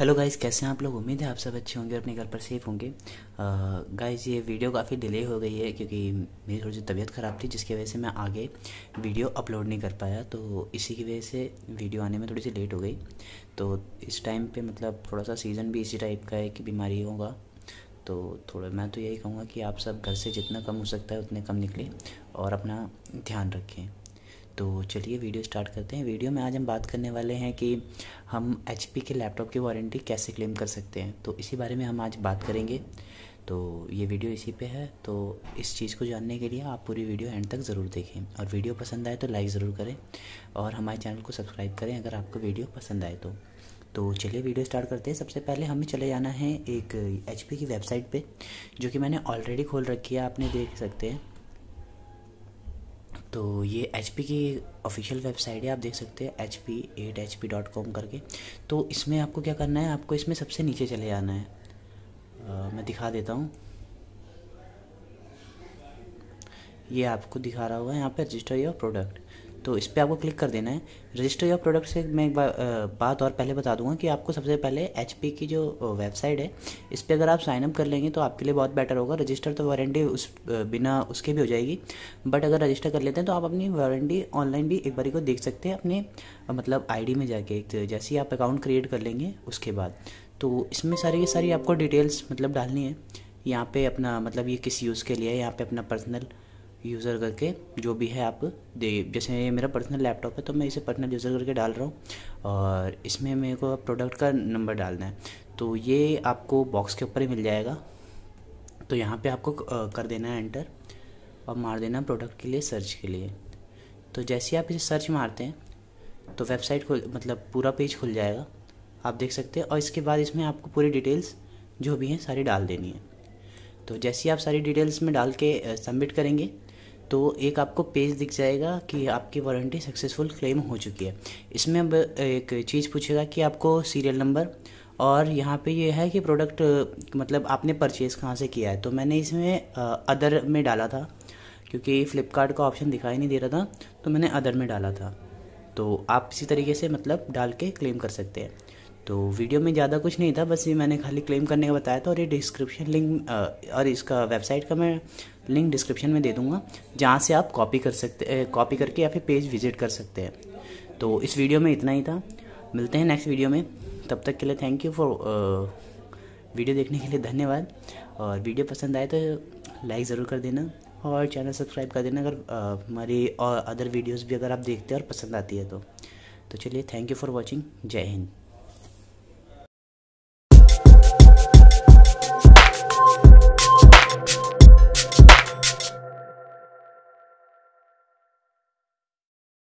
hello guys कैसे हैं आप लोग उम्मीद है आप सब अच्छे होंगे अपने घर पर सेफ होंगे गाइस ये वीडियो काफ़ी डिले हो गई है क्योंकि मेरी थोड़ी सी तबीयत ख़राब थी जिसकी वजह से मैं आगे वीडियो अपलोड नहीं कर पाया तो इसी की वजह से वीडियो आने में थोड़ी सी लेट हो गई तो इस टाइम पे मतलब थोड़ा सा सीज़न भी इसी टाइप का है कि बीमारी होगा तो थोड़ा मैं तो यही कहूँगा कि आप सब घर से जितना कम हो सकता है उतने कम निकलें और अपना ध्यान रखें तो चलिए वीडियो स्टार्ट करते हैं वीडियो में आज हम बात करने वाले हैं कि हम एच के लैपटॉप की वारंटी कैसे क्लेम कर सकते हैं तो इसी बारे में हम आज बात करेंगे तो ये वीडियो इसी पे है तो इस चीज़ को जानने के लिए आप पूरी वीडियो एंड तक ज़रूर देखें और वीडियो पसंद आए तो लाइक ज़रूर करें और हमारे चैनल को सब्सक्राइब करें अगर आपको वीडियो पसंद आए तो तो चलिए वीडियो स्टार्ट करते हैं सबसे पहले हमें चले जाना है एक एच की वेबसाइट पे जो कि मैंने ऑलरेडी खोल रखी है आपने देख सकते हैं तो ये एच पी की ऑफिशियल वेबसाइट है आप देख सकते हैं H P at H P dot com करके तो इसमें आपको क्या करना है आपको इसमें सबसे नीचे चले जाना है आ, मैं दिखा देता हूँ ये आपको दिखा रहा हुआ है यहाँ पे रजिस्टर योर प्रोडक्ट तो इस पर आपको क्लिक कर देना है रजिस्टर योर प्रोडक्ट से मैं एक बात और पहले बता दूंगा कि आपको सबसे पहले एच की जो वेबसाइट है इस पर अगर आप साइन अप कर लेंगे तो आपके लिए बहुत बेटर होगा रजिस्टर तो वारंटी उस बिना उसके भी हो जाएगी बट अगर रजिस्टर कर लेते हैं तो आप अपनी वारंटी ऑनलाइन भी एक बारी को देख सकते हैं अपने मतलब आई में जाके तो जैसे ही आप अकाउंट क्रिएट कर लेंगे उसके बाद तो इसमें सारी की सारी आपको डिटेल्स मतलब डालनी है यहाँ पे अपना मतलब ये किस यूज़ के लिए है यहाँ पे अपना पर्सनल यूज़र करके जो भी है आप दे जैसे ये मेरा पर्सनल लैपटॉप है तो मैं इसे पर्सनल यूज़र करके डाल रहा हूँ और इसमें मेरे को प्रोडक्ट का नंबर डालना है तो ये आपको बॉक्स के ऊपर ही मिल जाएगा तो यहाँ पे आपको कर देना है एंटर और मार देना प्रोडक्ट के लिए सर्च के लिए तो जैसे ही आप इसे सर्च मारते हैं तो वेबसाइट खुल मतलब पूरा पेज खुल जाएगा आप देख सकते हैं और इसके बाद इसमें आपको पूरी डिटेल्स जो भी हैं सारी डाल देनी है तो जैसे ही आप सारी डिटेल्स में डाल के सबमिट करेंगे तो एक आपको पेज दिख जाएगा कि आपकी वारंटी सक्सेसफुल क्लेम हो चुकी है इसमें अब एक चीज़ पूछेगा कि आपको सीरियल नंबर और यहाँ पे ये है कि प्रोडक्ट मतलब आपने परचेज़ कहाँ से किया है तो मैंने इसमें अदर में डाला था क्योंकि फ़्लिपकार्ट का ऑप्शन दिखाई नहीं दे रहा था तो मैंने अदर में डाला था तो आप इसी तरीके से मतलब डाल के क्लेम कर सकते हैं तो वीडियो में ज़्यादा कुछ नहीं था बस ये मैंने खाली क्लेम करने का बताया था और ये डिस्क्रिप्शन लिंक और इसका वेबसाइट का मैं लिंक डिस्क्रिप्शन में दे दूँगा जहाँ से आप कॉपी कर सकते कॉपी करके या फिर पेज विजिट कर सकते हैं तो इस वीडियो में इतना ही था मिलते हैं नेक्स्ट वीडियो में तब तक के लिए थैंक यू फॉर वीडियो देखने के लिए धन्यवाद और वीडियो पसंद आए तो लाइक ज़रूर कर देना और चैनल सब्सक्राइब कर देना अगर हमारी और अदर वीडियोस भी अगर आप देखते हैं और पसंद आती है तो तो चलिए थैंक यू फॉर वाचिंग जय हिंद